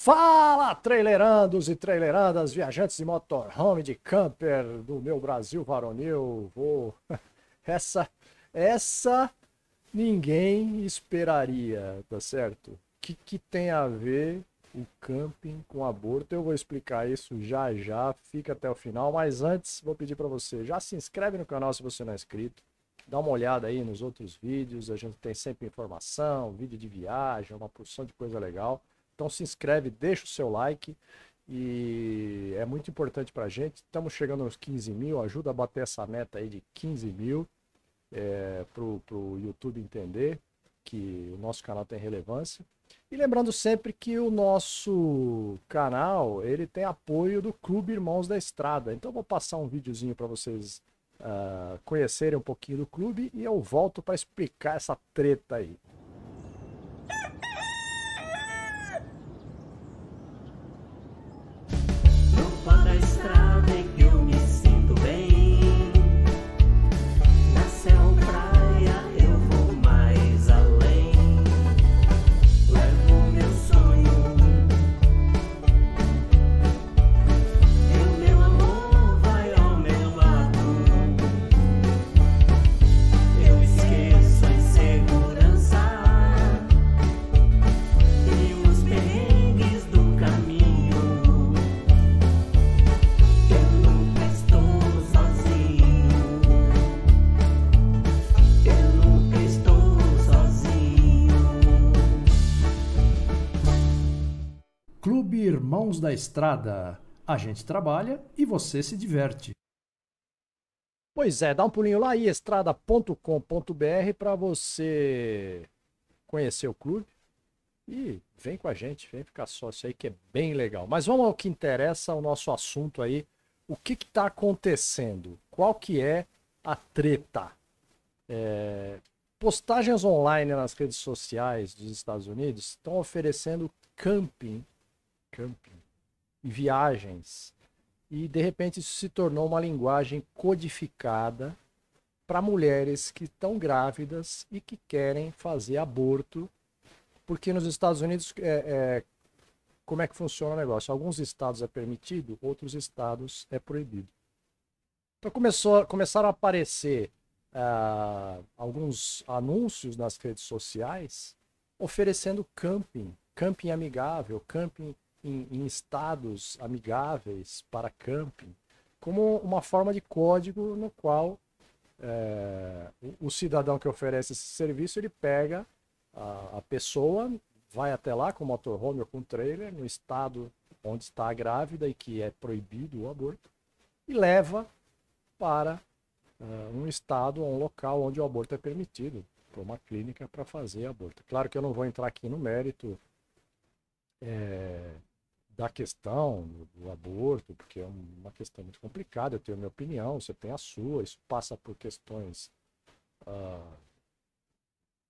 Fala, trailerandos e trailerandas, viajantes de motorhome, de camper do meu Brasil varonil. Vou... Essa, essa ninguém esperaria, tá certo? O que, que tem a ver o camping com aborto? Eu vou explicar isso já já, fica até o final. Mas antes, vou pedir para você, já se inscreve no canal se você não é inscrito. Dá uma olhada aí nos outros vídeos, a gente tem sempre informação, vídeo de viagem, uma porção de coisa legal. Então se inscreve, deixa o seu like e é muito importante para a gente. Estamos chegando aos 15 mil, ajuda a bater essa meta aí de 15 mil é, para o YouTube entender que o nosso canal tem relevância. E lembrando sempre que o nosso canal ele tem apoio do Clube Irmãos da Estrada. Então vou passar um videozinho para vocês uh, conhecerem um pouquinho do clube e eu volto para explicar essa treta aí. Irmãos da Estrada. A gente trabalha e você se diverte. Pois é, dá um pulinho lá em estrada.com.br para você conhecer o clube e vem com a gente, vem ficar sócio aí que é bem legal. Mas vamos ao que interessa, ao nosso assunto aí. O que está acontecendo? Qual que é a treta? É, postagens online nas redes sociais dos Estados Unidos estão oferecendo camping, camping e viagens. E de repente isso se tornou uma linguagem codificada para mulheres que estão grávidas e que querem fazer aborto, porque nos Estados Unidos é, é, como é que funciona o negócio? Alguns estados é permitido, outros estados é proibido. Então começou, começaram a aparecer uh, alguns anúncios nas redes sociais oferecendo camping, camping amigável, camping em, em estados amigáveis para camping, como uma forma de código no qual é, o cidadão que oferece esse serviço ele pega a, a, pessoa, vai até lá com motorhome ou com trailer, no estado onde está a grávida e que é proibido o aborto, e leva para uh, um estado ou um local onde o aborto é permitido, para uma clínica para fazer aborto. Claro que eu não vou entrar aqui no mérito. É, da questão do aborto, porque é uma questão muito complicada, eu tenho a minha opinião, você tem a sua, isso passa por questões ah,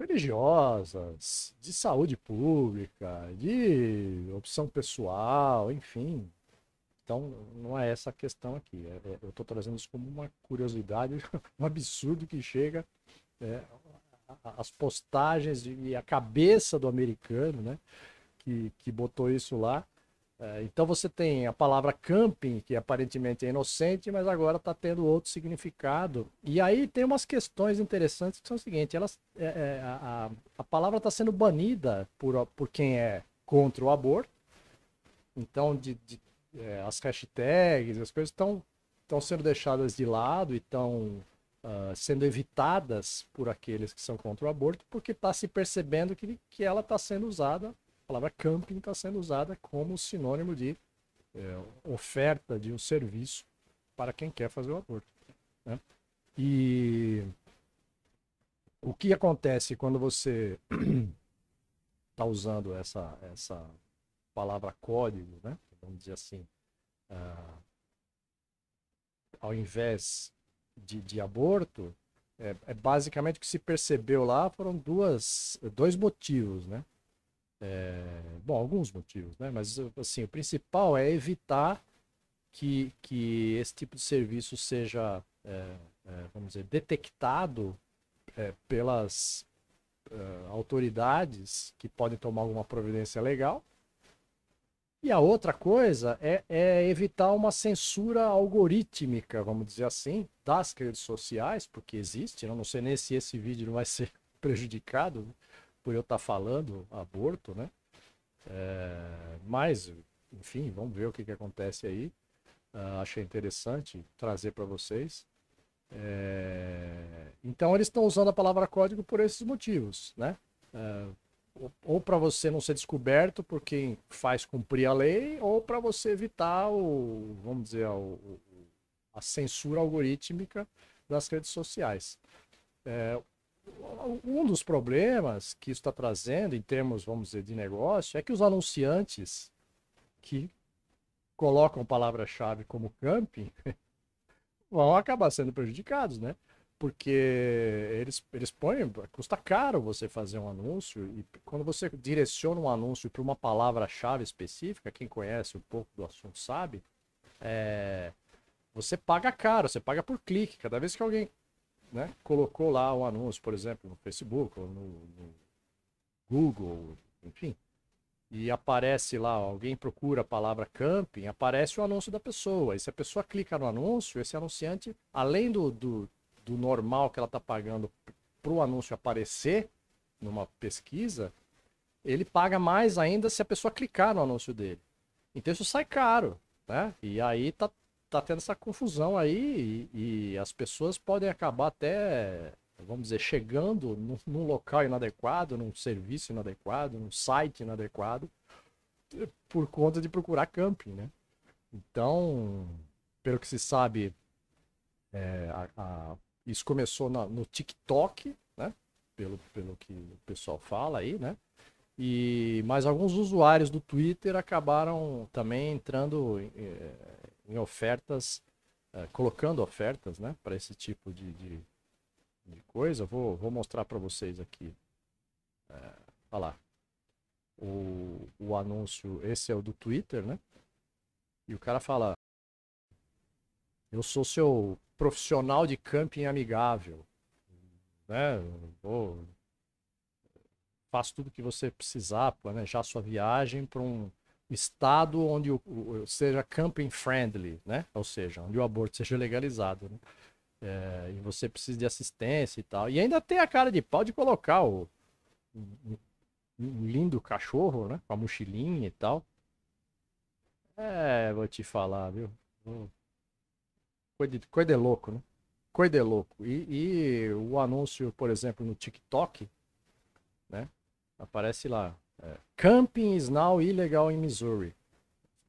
religiosas, de saúde pública, de opção pessoal, enfim. Então, não é essa a questão aqui. É, é, eu estou trazendo isso como uma curiosidade, um absurdo que chega é, as postagens e a cabeça do americano, né? Que, que botou isso lá é, então você tem a palavra camping, que aparentemente é inocente, mas agora está tendo outro significado. E aí tem umas questões interessantes que são o seguinte: elas, é, é, a, a palavra está sendo banida por, por quem é contra o aborto. Então, de, de é, as hashtags, as coisas estão estão sendo deixadas de lado e estão uh, ah, sendo evitadas por aqueles que são contra o aborto, porque está se percebendo que, que ela está sendo usada palavra camping está sendo usada como sinônimo de é, oferta de um serviço para quem quer fazer o aborto. Né? E o que acontece quando você está usando essa, essa palavra código, né? vamos dizer assim, ah, ao invés de, de aborto, é, é, basicamente o que se percebeu lá foram duas, dois motivos, né? É, bom, alguns motivos, né? Mas assim, o principal é evitar que, que esse tipo de serviço seja, é, é, vamos dizer, detectado é, pelas é, autoridades que podem tomar alguma providência legal. E a outra coisa é, é evitar uma censura algorítmica, vamos dizer assim, das redes sociais, porque existe. Né? Eu não sei nem se esse vídeo não vai ser prejudicado. Né? por eu estar tá falando aborto, né? É, mas, enfim, vamos ver o que, que acontece aí. Uh, achei interessante trazer para vocês. É, então, eles estão usando a palavra código por esses motivos, né? É, ou para você não ser descoberto por quem faz cumprir a lei, ou para você evitar o, vamos dizer, o, a censura algorítmica das redes sociais. É, um dos problemas que isso está trazendo em termos, vamos dizer, de negócio é que os anunciantes que colocam palavra-chave como camping vão acabar sendo prejudicados, né? Porque eles, eles põem, custa caro você fazer um anúncio e quando você direciona um anúncio para uma palavra-chave específica, quem conhece um pouco do assunto sabe, é, você paga caro, você paga por clique. Cada vez que alguém né, colocou lá o um anúncio, por exemplo, no Facebook ou no, no Google, enfim, e aparece lá, alguém procura a palavra camping, aparece o anúncio da pessoa. E se a pessoa clica no anúncio, esse anunciante, além do, do, do normal que ela está pagando para o anúncio aparecer numa pesquisa, ele paga mais ainda se a pessoa clicar no anúncio dele. Então isso sai caro, né? E aí tá tá tendo essa confusão aí e, e as pessoas podem acabar até, vamos dizer, chegando num, num local inadequado, num serviço inadequado, num site inadequado, por conta de procurar camping, né? Então, pelo que se sabe, é, a, a, isso começou na, no TikTok, né? Pelo, pelo que o pessoal fala aí, né? E, mas alguns usuários do Twitter acabaram também entrando, é, em ofertas, uh, colocando ofertas né, para esse tipo de, de, de, coisa. Vou, vou mostrar para vocês aqui. Uh, olha lá. O, o anúncio, esse é o do Twitter, né? E o cara fala: Eu sou seu profissional de camping amigável. Né? Vou, faço tudo que você precisar, planejar sua viagem para um estado onde o, o, seja camping friendly, né? Ou seja, onde o aborto seja legalizado, né? É, e você precisa de assistência e tal. E ainda tem a cara de pau de colocar o, lindo cachorro, né? Com a mochilinha e tal. É, vou te falar, viu? Hum. Coisa de, coisa de louco, né? Coisa de louco. E, e o anúncio, por exemplo, no TikTok, né? Aparece lá, Camping is now illegal in Missouri.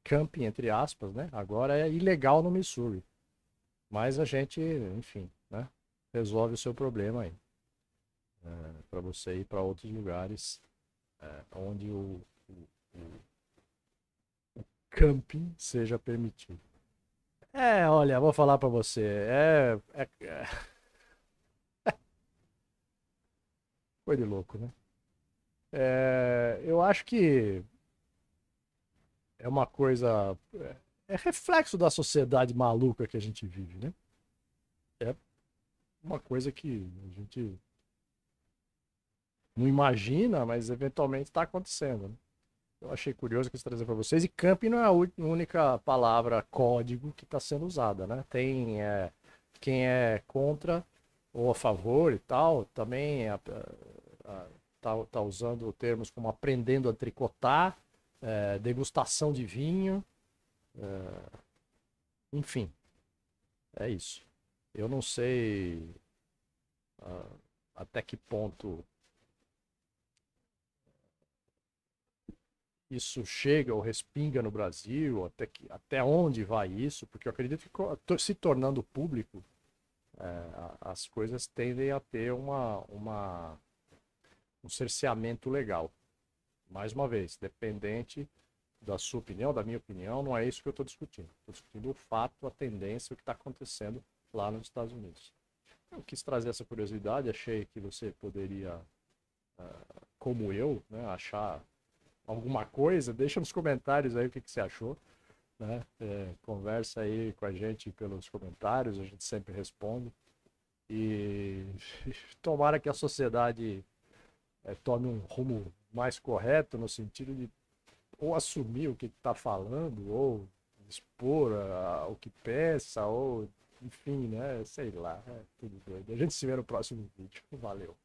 Camping, entre aspas, né? Agora é ilegal no Missouri. Mas a gente, enfim, né? Resolve o seu problema aí. É, eh, para você ir para outros lugares é, onde o, o, o, camping seja permitido. É, olha, vou falar para você. É, é, é. Foi de louco, né? É, eu acho que é uma coisa. É, é reflexo da sociedade maluca que a gente vive, né? É uma coisa que a gente não imagina, mas eventualmente está acontecendo. Né? Eu achei curioso que eu trazer para vocês. E camping não é a única palavra código que está sendo usada, né? Tem é, quem é contra ou a favor e tal, também é a, a, está tá usando termos como aprendendo a tricotar, é, degustação de vinho, é, enfim, é isso. Eu não sei uh, até que ponto isso chega ou respinga no Brasil, até, que, até onde vai isso, porque eu acredito que se tornando público, é, as coisas tendem a ter uma, uma um cerceamento legal. Mais uma vez, dependente da sua opinião, da minha opinião, não é isso que eu estou discutindo. Estou discutindo o fato, a tendência, o que está acontecendo lá nos Estados Unidos. Eu quis trazer essa curiosidade, achei que você poderia, ah, como eu, né, achar alguma coisa. Deixa nos comentários aí o que, que você achou. Né? É, conversa aí com a gente pelos comentários, a gente sempre responde. E tomara que a sociedade é, tome um rumo mais correto no sentido de ou assumir o que está falando, ou expor a, ah, o que pensa, ou enfim, né? Sei lá, é tudo doido. A gente se vê no próximo vídeo. Valeu.